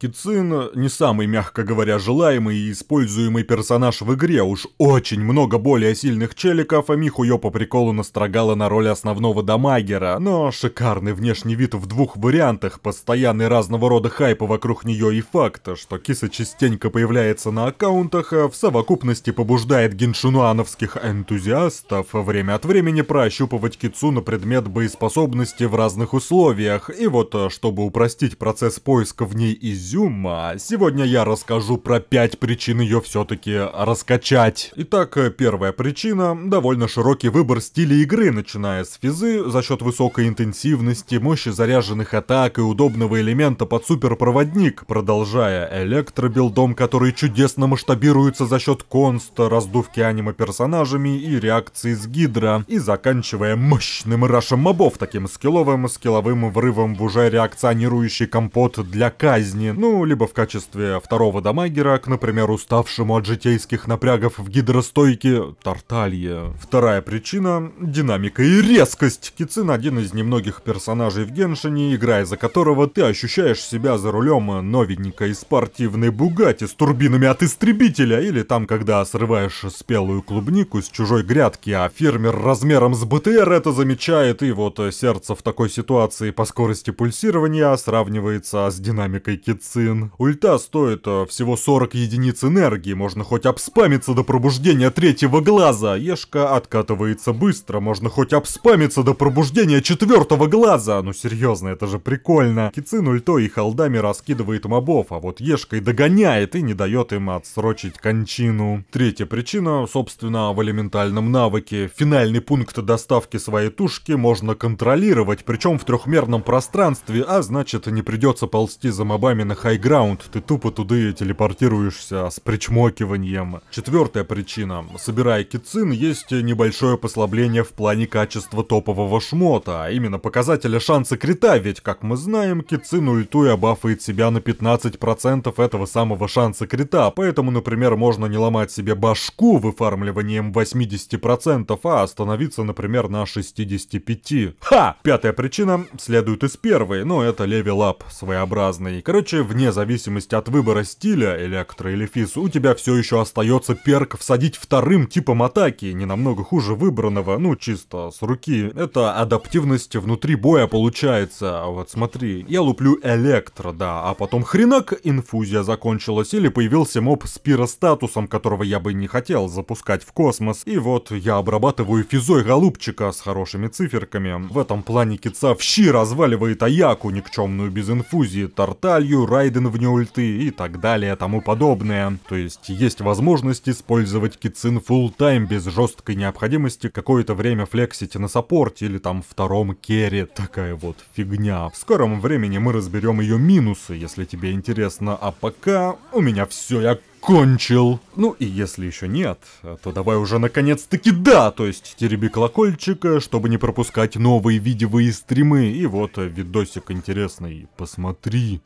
Кицин не самый, мягко говоря, желаемый и используемый персонаж в игре, уж очень много более сильных челиков, а Михуё по приколу настрогала на роль основного дамагера, но шикарный внешний вид в двух вариантах, постоянный разного рода хайпа вокруг нее и факта, что киса частенько появляется на аккаунтах, а в совокупности побуждает геншинуановских энтузиастов время от времени прощупывать кицу на предмет боеспособности в разных условиях, и вот, а, чтобы упростить процесс поиска в ней из Изюма. Сегодня я расскажу про 5 причин ее все-таки раскачать. Итак, э, первая причина – довольно широкий выбор стиля игры, начиная с физы за счет высокой интенсивности, мощи заряженных атак и удобного элемента под суперпроводник, продолжая электробилдом, который чудесно масштабируется за счет конста, раздувки аниме персонажами и реакции с гидра, и заканчивая мощным рашем мобов, таким скилловым скилловым врывом в уже реакционирующий компот для казни, ну, либо в качестве второго дамагера, к, например, уставшему от житейских напрягов в гидростойке Тарталье. Вторая причина — динамика и резкость. Кицин — один из немногих персонажей в Геншине, играя за которого ты ощущаешь себя за рулем новенька из спортивной Бугати с турбинами от истребителя, или там, когда срываешь спелую клубнику с чужой грядки, а фермер размером с БТР это замечает, и вот сердце в такой ситуации по скорости пульсирования сравнивается с динамикой Кицина медицин. Ульта стоит э, всего 40 единиц энергии, можно хоть обспамиться до пробуждения третьего глаза. Ешка откатывается быстро, можно хоть обспамиться до пробуждения четвертого глаза. Ну серьезно, это же прикольно. Кицин ультой и холдами раскидывает мобов, а вот Ешка и догоняет и не дает им отсрочить кончину. Третья причина, собственно, в элементальном навыке. Финальный пункт доставки своей тушки можно контролировать, причем в трехмерном пространстве, а значит не придется ползти за мобами на хайграунд, ты тупо туды телепортируешься с причмокиванием. Четвертая причина. Собирая кицин, есть небольшое послабление в плане качества топового шмота, а именно показателя шанса крита, ведь, как мы знаем, кицин ультуя бафает себя на 15% этого самого шанса крита, поэтому, например, можно не ломать себе башку выфармливанием 80%, а остановиться, например, на 65%. Ха! Пятая причина следует из первой, но это левелап своеобразный. Короче, вне зависимости от выбора стиля, электро или физ, у тебя все еще остается перк всадить вторым типом атаки, не намного хуже выбранного, ну чисто с руки. Это адаптивность внутри боя получается. Вот смотри, я луплю электро, да, а потом хренак, инфузия закончилась, или появился моб с пиростатусом, которого я бы не хотел запускать в космос. И вот я обрабатываю физой голубчика с хорошими циферками. В этом плане кица в щи разваливает Аяку, никчемную без инфузии, тарталью, Райден вне ульты и так далее тому подобное. То есть есть возможность использовать Кицин full тайм без жесткой необходимости какое-то время флексить на саппорте или там втором керри. Такая вот фигня. В скором времени мы разберем ее минусы, если тебе интересно. А пока у меня все, я кончил. Ну и если еще нет, то давай уже наконец-таки да, то есть тереби колокольчика, чтобы не пропускать новые видео и стримы. И вот видосик интересный, посмотри.